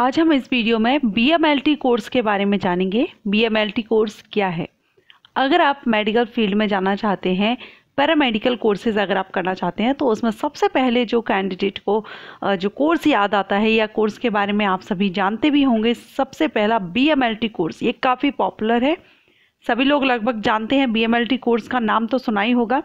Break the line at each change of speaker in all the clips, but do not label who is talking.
आज हम इस वीडियो में बी कोर्स के बारे में जानेंगे बी कोर्स क्या है अगर आप मेडिकल फील्ड में जाना चाहते हैं पैरामेडिकल कोर्सेज अगर आप करना चाहते हैं तो उसमें सबसे पहले जो कैंडिडेट को जो कोर्स याद आता है या कोर्स के बारे में आप सभी जानते भी होंगे सबसे पहला बी कोर्स ये काफ़ी पॉपुलर है सभी लोग लगभग जानते हैं बी कोर्स का नाम तो सुना ही होगा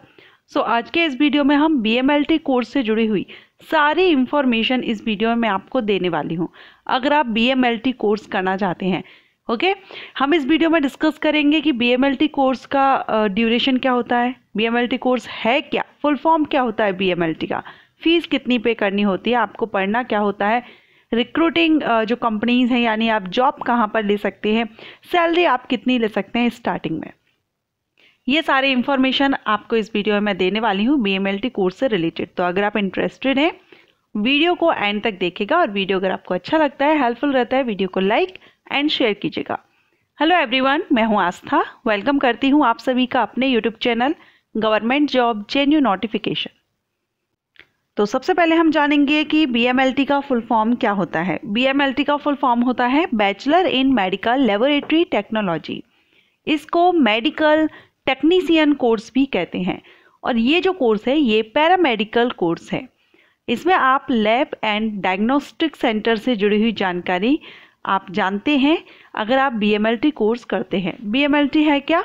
सो so, आज के इस वीडियो में हम बी कोर्स से जुड़ी हुई सारी इन्फॉर्मेशन इस वीडियो में आपको देने वाली हूँ अगर आप बी कोर्स करना चाहते हैं ओके okay? हम इस वीडियो में डिस्कस करेंगे कि बी कोर्स का ड्यूरेशन क्या होता है बी कोर्स है क्या फुल फॉर्म क्या होता है बी का फ़ीस कितनी पे करनी होती है आपको पढ़ना क्या होता है रिक्रूटिंग जो कंपनीज हैं यानी आप जॉब कहाँ पर ले सकते हैं सैलरी आप कितनी ले सकते हैं स्टार्टिंग में ये सारी इन्फॉर्मेशन आपको इस वीडियो में मैं देने वाली हूँ बी कोर्स से रिलेटेड तो अगर आप इंटरेस्टेड हैं वीडियो को एंड तक देखेगा और वीडियो अगर आपको अच्छा लगता है हेल्पफुल रहता है वीडियो को लाइक एंड शेयर कीजिएगा हेलो एवरीवन मैं हूं आस्था वेलकम करती हूं आप सभी का अपने YouTube channel government job genuine notification तो सबसे पहले हम जानेंगे कि बी का फुल फॉर्म क्या होता है बी का फुल फॉर्म होता है bachelor in medical laboratory technology इसको मेडिकल टेक्नीसियन कोर्स भी कहते हैं और ये जो कोर्स है ये पैरामेडिकल कोर्स है इसमें आप लैब एंड डायग्नोस्टिक सेंटर से जुड़ी हुई जानकारी आप जानते हैं अगर आप बी कोर्स करते हैं बी है क्या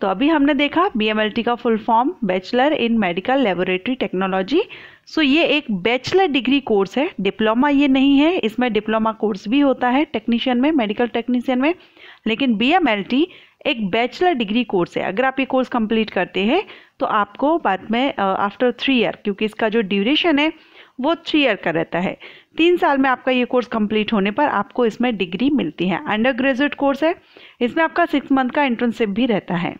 तो अभी हमने देखा बी का full form bachelor in medical laboratory technology so ये एक बैचलर डिग्री कोर्स है डिप्लोमा ये नहीं है इसमें डिप्लोमा कोर्स भी होता है टेक्नीशियन में मेडिकल टेक्नीशियन में लेकिन बी एक बैचलर डिग्री कोर्स है अगर आप ये कोर्स कंप्लीट करते हैं तो आपको बाद में आफ्टर थ्री ईयर क्योंकि इसका जो ड्यूरेशन है वो थ्री ईयर का रहता है तीन साल में आपका ये कोर्स कंप्लीट होने पर आपको इसमें डिग्री मिलती है अंडर ग्रेजुएट कोर्स है इसमें आपका सिक्स मंथ का इंटर्नशिप भी रहता है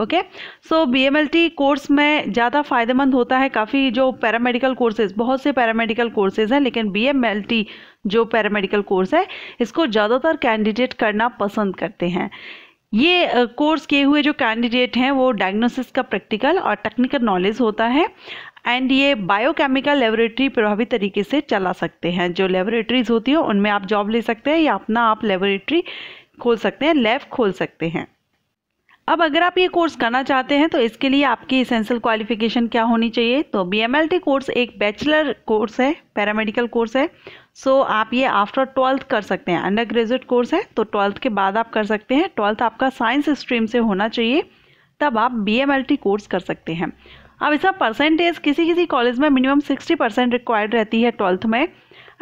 ओके सो बी कोर्स में ज़्यादा फायदेमंद होता है काफ़ी जो पैरामेडिकल कोर्सेज बहुत से पैरामेडिकल कोर्सेज हैं लेकिन बी जो पैरामेडिकल कोर्स है इसको ज़्यादातर कैंडिडेट करना पसंद करते हैं ये कोर्स किए हुए जो कैंडिडेट हैं वो डायग्नोसिस का प्रैक्टिकल और टेक्निकल नॉलेज होता है एंड ये बायोकेमिकल लेबोरेटरी प्रभावी तरीके से चला सकते हैं जो लेबोरेटरीज होती हैं उनमें आप जॉब ले सकते हैं या अपना आप लेबोरेटरी खोल सकते हैं लैब खोल सकते हैं अब अगर आप ये कोर्स करना चाहते हैं तो इसके लिए आपकी इसेंशियल क्वालिफिकेशन क्या होनी चाहिए तो बी कोर्स एक बैचलर कोर्स है पैरामेडिकल कोर्स है सो so, आप ये आफ्टर ट्वेल्थ कर सकते हैं अंडर ग्रेजुएट कोर्स है तो ट्वेल्थ के बाद आप कर सकते हैं ट्वेल्थ आपका साइंस स्ट्रीम से होना चाहिए तब आप बी कोर्स कर सकते हैं अब इसका परसेंटेज किसी किसी कॉलेज में मिनिमम सिक्सटी परसेंट रिक्वायर्ड रहती है ट्वेल्थ में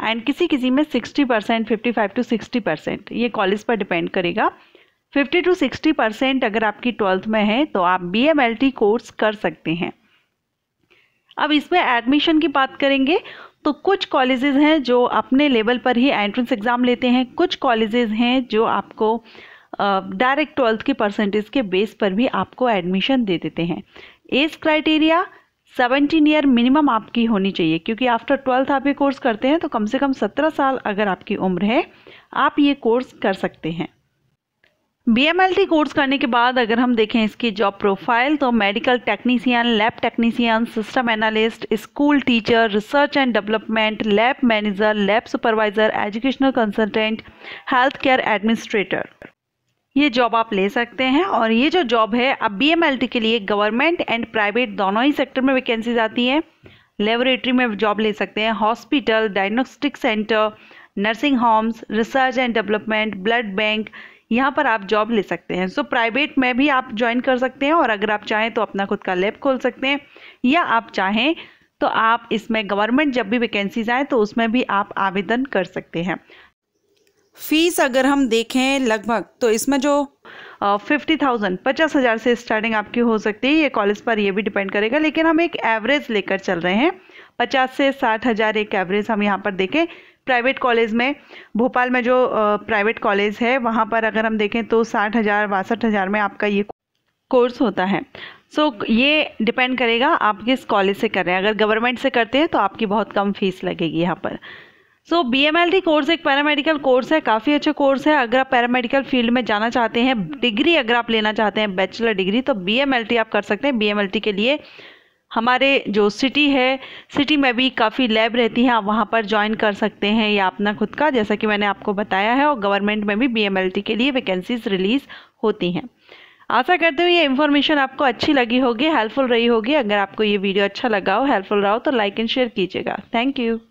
एंड किसी किसी में sixty percent fifty five to sixty percent ये कॉलेज पर डिपेंड करेगा फिफ्टी टू सिक्सटी परसेंट अगर आपकी ट्वेल्थ में है तो आप बी कोर्स कर सकते हैं अब इसमें एडमिशन तो की बात करेंगे तो कुछ कॉलेजेस हैं जो अपने लेवल पर ही एंट्रेंस एग्ज़ाम लेते हैं कुछ कॉलेजेस हैं जो आपको डायरेक्ट ट्वेल्थ की परसेंटेज के बेस पर भी आपको एडमिशन दे देते हैं age criteria seventeen year minimum आपकी होनी चाहिए क्योंकि आफ्टर ट्वेल्थ आप ये कोर्स करते हैं तो कम से कम सत्रह साल अगर आपकी उम्र है आप ये कोर्स कर सकते हैं बी कोर्स करने के बाद अगर हम देखें इसकी जॉब प्रोफाइल तो medical technician lab technician system analyst school teacher research and development lab manager lab supervisor educational consultant health care administrator ये जॉब आप ले सकते हैं और ये जो जॉब है अब बी के लिए गवर्नमेंट एंड प्राइवेट दोनों ही सेक्टर में वैकेंसीज आती हैं लेबोरेटरी में जॉब ले सकते हैं hospital diagnostic centre nursing homes research and development blood bank यहाँ पर आप जॉब ले सकते हैं सो so, प्राइवेट में भी आप ज्वाइन कर सकते हैं और अगर आप चाहें तो अपना खुद का लैब खोल सकते हैं या आप चाहें तो आप इसमें गवर्नमेंट जब भी वैकेंसीज आए तो उसमें भी आप आवेदन कर सकते हैं फीस अगर हम देखें लगभग तो इसमें जो फिफ्टी थाउजेंड पचास हज़ार से स्टार्टिंग आपकी हो सकती है ये कॉलेज पर ये भी डिपेंड करेगा लेकिन हम एक एवरेज लेकर चल रहे हैं पचास से साठ हज़ार एक एवरेज हम यहाँ पर देखें प्राइवेट कॉलेज में भोपाल में जो प्राइवेट कॉलेज है वहाँ पर अगर हम देखें तो साठ हज़ार बासठ हज़ार में आपका ये कोर्स होता है सो so, ये डिपेंड करेगा आप किस कॉलेज से कर रहे हैं अगर गवर्नमेंट से करते हैं तो आपकी बहुत कम फीस लगेगी यहाँ पर so B M L course एक पैरामेडिकल कोर्स है काफ़ी अच्छा कोर्स है अगर आप पैरामेडिकल फील्ड में जाना चाहते हैं डिग्री अगर आप लेना चाहते हैं बैचलर डिग्री तो बी एम एल टी आप कर सकते हैं बी एम एल टी के लिए हमारे जो सिटी है सिटी में भी काफ़ी लैब रहती हैं आप वहाँ पर ज्वाइन कर सकते हैं या अपना खुद का जैसा कि मैंने आपको बताया है और गवर्नमेंट में भी बीएमएलटी के लिए वैकेंसीज रिलीज़ होती हैं आशा करते हुए ये इन्फॉर्मेशन आपको अच्छी लगी होगी हेल्पफुल रही होगी अगर आपको ये वीडियो अच्छा लगा हो हेल्पफुल रहा हो तो लाइक एंड शेयर कीजिएगा थैंक यू